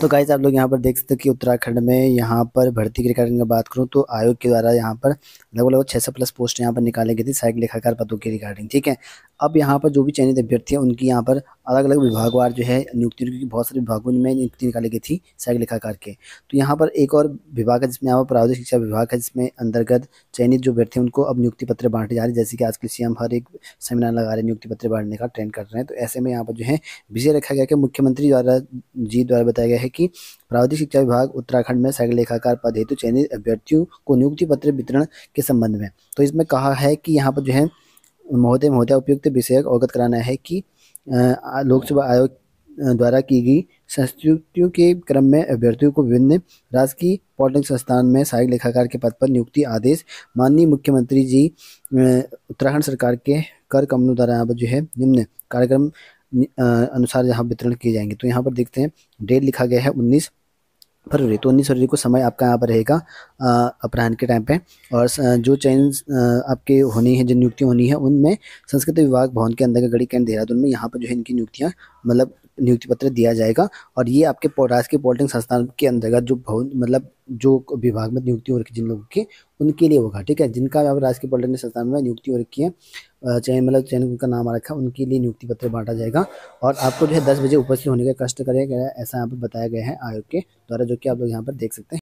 तो गाइज आप लोग यहाँ पर देख सकते हैं कि उत्तराखंड में यहाँ पर भर्ती की रिगार्डिंग बात करूँ तो आयोग के द्वारा यहाँ पर लगभग लगभग छः सौ प्लस पोस्ट यहाँ पर निकाली गई थी सहायक लेखाकार पदों की रिगार्डिंग ठीक है अब यहाँ पर जो भी चयनित अभ्यर्थी हैं उनकी यहाँ पर अलग अलग विभागवार जो है नियुक्ति क्योंकि बहुत सारे विभागों में नियुक्ति निकाली गई थी सहायक लेखाकार के तो यहाँ पर एक और विभाग है जिसमें यहाँ पर प्रावधिक शिक्षा विभाग है जिसमें अंतर्गत चयनित जो अभ्यर्थी उनको अब नियुक्ति पत्र बांटे जा रहे हैं जैसे कि आजकल सी हर एक सेमिनार लगा रहे हैं नियुक्ति पत्र बांटने का ट्रेंड कर रहे हैं तो ऐसे में यहाँ पर जो है विजय रखा गया कि मुख्यमंत्री द्वारा जी द्वारा बताया गया है कि प्रावधिक शिक्षा विभाग उत्तराखंड में सहायक लेखाकार पद हेतु चयनित अभ्यर्थियों को नियुक्ति पत्र वितरण के संबंध में तो इसमें कहा है कि यहाँ पर जो है महोदय महोदया उपयुक्त विषय अवगत कराना है कि लोक सेवा आयोग द्वारा की गई संस्तुतियों के क्रम में अभ्यर्थियों को विभिन्न राजकीय पॉलिटिक संस्थान में सहायक लेखाकार के पद पर नियुक्ति आदेश माननीय मुख्यमंत्री जी उत्तराखंड सरकार के कर कमलों द्वारा यहाँ पर जो है निम्न कार्यक्रम अनुसार यहाँ वितरण किए जाएंगे तो यहाँ पर देखते हैं डेट लिखा गया है उन्नीस फरवरी तो उन्नीस फरवरी को समय आपका यहाँ पर रहेगा अपराहन के टाइम पे और जो चयन आपके होनी है जो नियुक्तियाँ होनी है उनमें संस्कृत विभाग भवन के अंतर्गत गढ़ी कैंट देहरादून में यहाँ पर जो है इनकी नियुक्तियाँ मतलब नियुक्ति पत्र दिया जाएगा और ये आपके राजकीय पॉलिटिक संस्थान के अंतर्गत जो भवन मतलब जो विभाग में नियुक्ति हो रखी जिन लोगों की उनके लिए होगा ठीक है जिनका आप राजकीय पॉलिटिक संस्थान में नियुक्ति हो रखी है चयन मतलब चयन उनका नाम आ रखा उनके लिए नियुक्ति पत्र बांटा जाएगा और आपको जो है दस बजे उपस्थित होने का कष्ट करेगा ऐसा यहाँ पर बताया गया है आयोग के द्वारा जो कि आप लोग यहाँ पर देख सकते हैं